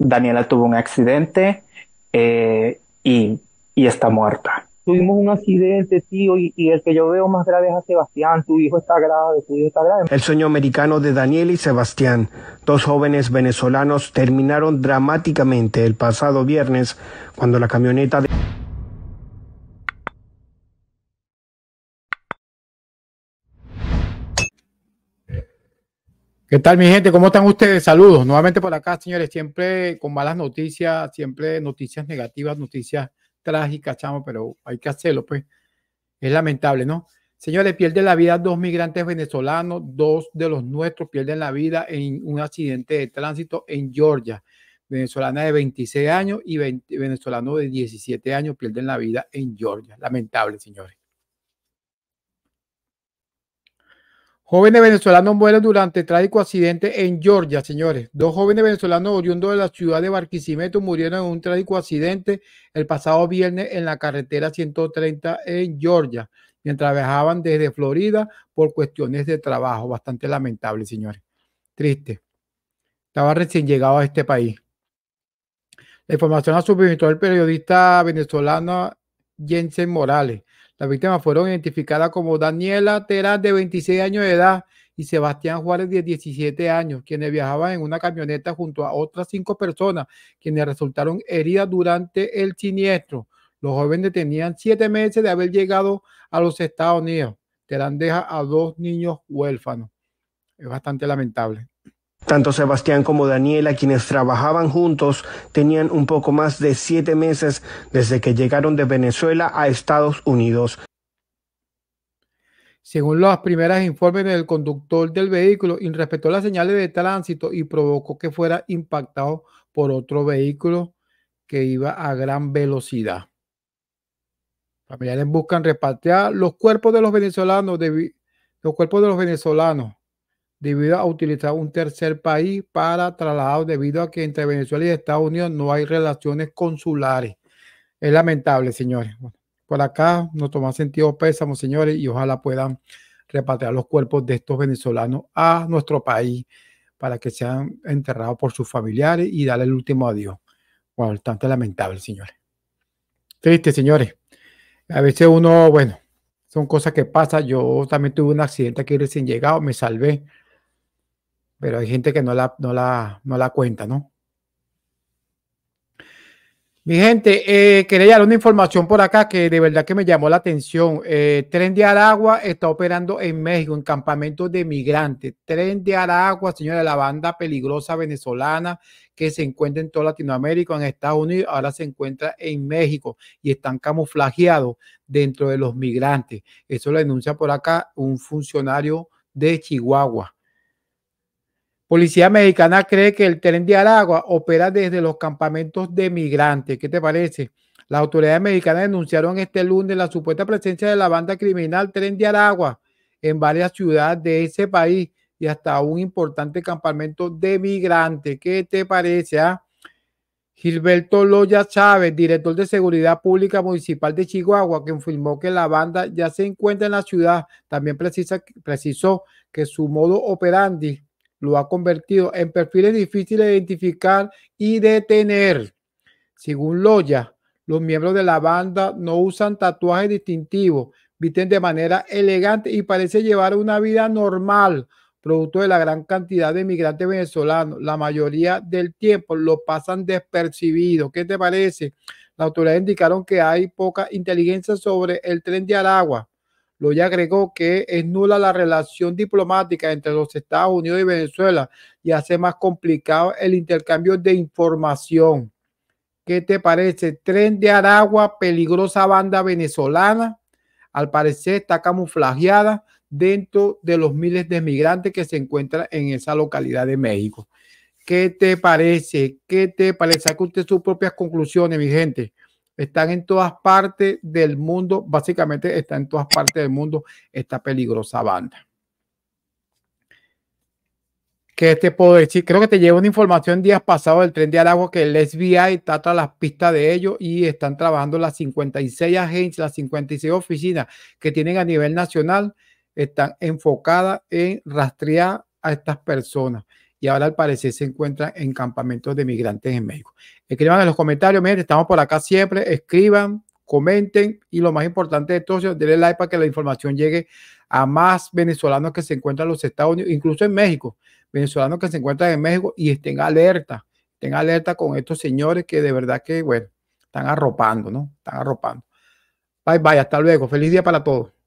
Daniela tuvo un accidente eh, y, y, está muerta. Tuvimos un accidente, tío, y, y, el que yo veo más grave es a Sebastián. Tu hijo está grave, tu hijo está grave. El sueño americano de Daniel y Sebastián, dos jóvenes venezolanos, terminaron dramáticamente el pasado viernes cuando la camioneta de... ¿Qué tal, mi gente? ¿Cómo están ustedes? Saludos nuevamente por acá, señores. Siempre con malas noticias, siempre noticias negativas, noticias trágicas, chamo, pero hay que hacerlo, pues. Es lamentable, ¿no? Señores, pierden la vida dos migrantes venezolanos, dos de los nuestros pierden la vida en un accidente de tránsito en Georgia. Venezolana de 26 años y venezolano de 17 años pierden la vida en Georgia. Lamentable, señores. Jóvenes venezolanos mueren durante trágico accidente en Georgia, señores. Dos jóvenes venezolanos oriundos de la ciudad de Barquisimeto murieron en un trágico accidente el pasado viernes en la carretera 130 en Georgia, mientras viajaban desde Florida por cuestiones de trabajo. Bastante lamentable, señores. Triste. Estaba recién llegado a este país. La información ha suministró el periodista venezolano Jensen Morales las víctimas fueron identificadas como Daniela Terán, de 26 años de edad, y Sebastián Juárez, de 17 años, quienes viajaban en una camioneta junto a otras cinco personas, quienes resultaron heridas durante el siniestro. Los jóvenes tenían siete meses de haber llegado a los Estados Unidos. Terán deja a dos niños huérfanos. Es bastante lamentable. Tanto Sebastián como Daniela, quienes trabajaban juntos, tenían un poco más de siete meses desde que llegaron de Venezuela a Estados Unidos. Según los primeros informes del conductor del vehículo, irrespetó las señales de tránsito y provocó que fuera impactado por otro vehículo que iba a gran velocidad. Familiares buscan repatriar los cuerpos de los venezolanos, los cuerpos de los venezolanos debido a utilizar un tercer país para traslados debido a que entre Venezuela y Estados Unidos no hay relaciones consulares. Es lamentable, señores. por acá nos toman sentido pésamos, señores, y ojalá puedan repatriar los cuerpos de estos venezolanos a nuestro país para que sean enterrados por sus familiares y darle el último adiós. Bueno, bastante lamentable, señores. Triste, señores. A veces uno, bueno, son cosas que pasan. Yo también tuve un accidente aquí recién llegado, me salvé pero hay gente que no la, no la, cuenta, ¿no? Mi gente, eh, quería dar una información por acá que de verdad que me llamó la atención. Eh, Tren de Aragua está operando en México, en campamento de migrantes. Tren de Aragua, señora, la banda peligrosa venezolana que se encuentra en toda Latinoamérica, en Estados Unidos, ahora se encuentra en México y están camuflajeados dentro de los migrantes. Eso lo denuncia por acá un funcionario de Chihuahua. Policía Mexicana cree que el tren de Aragua opera desde los campamentos de migrantes. ¿Qué te parece? Las autoridades mexicanas denunciaron este lunes la supuesta presencia de la banda criminal Tren de Aragua en varias ciudades de ese país y hasta un importante campamento de migrantes. ¿Qué te parece? Ah? Gilberto Loya Chávez, director de Seguridad Pública Municipal de Chihuahua, que informó que la banda ya se encuentra en la ciudad, también precisó que su modo operandi lo ha convertido en perfiles difíciles de identificar y detener. Según Loya, los miembros de la banda no usan tatuajes distintivos, visten de manera elegante y parece llevar una vida normal, producto de la gran cantidad de migrantes venezolanos. La mayoría del tiempo lo pasan despercibido. ¿Qué te parece? Las autoridades indicaron que hay poca inteligencia sobre el tren de Aragua lo ya agregó que es nula la relación diplomática entre los Estados Unidos y Venezuela y hace más complicado el intercambio de información. ¿Qué te parece? Tren de Aragua, peligrosa banda venezolana. Al parecer está camuflajeada dentro de los miles de migrantes que se encuentran en esa localidad de México. ¿Qué te parece? ¿Qué te parece? Saque usted sus propias conclusiones, mi gente. Están en todas partes del mundo, básicamente está en todas partes del mundo esta peligrosa banda. ¿Qué te este puedo decir? Creo que te llevo una información días pasados del tren de Aragua que el SBI está tras las pistas de ellos y están trabajando las 56 agencias, las 56 oficinas que tienen a nivel nacional, están enfocadas en rastrear a estas personas y ahora al parecer se encuentran en campamentos de migrantes en México. Escriban en los comentarios, miren, estamos por acá siempre, escriban, comenten y lo más importante de todo, denle like para que la información llegue a más venezolanos que se encuentran en los Estados Unidos, incluso en México, venezolanos que se encuentran en México y estén alerta, estén alerta con estos señores que de verdad que, bueno, están arropando, ¿no? Están arropando. Bye bye, hasta luego. Feliz día para todos.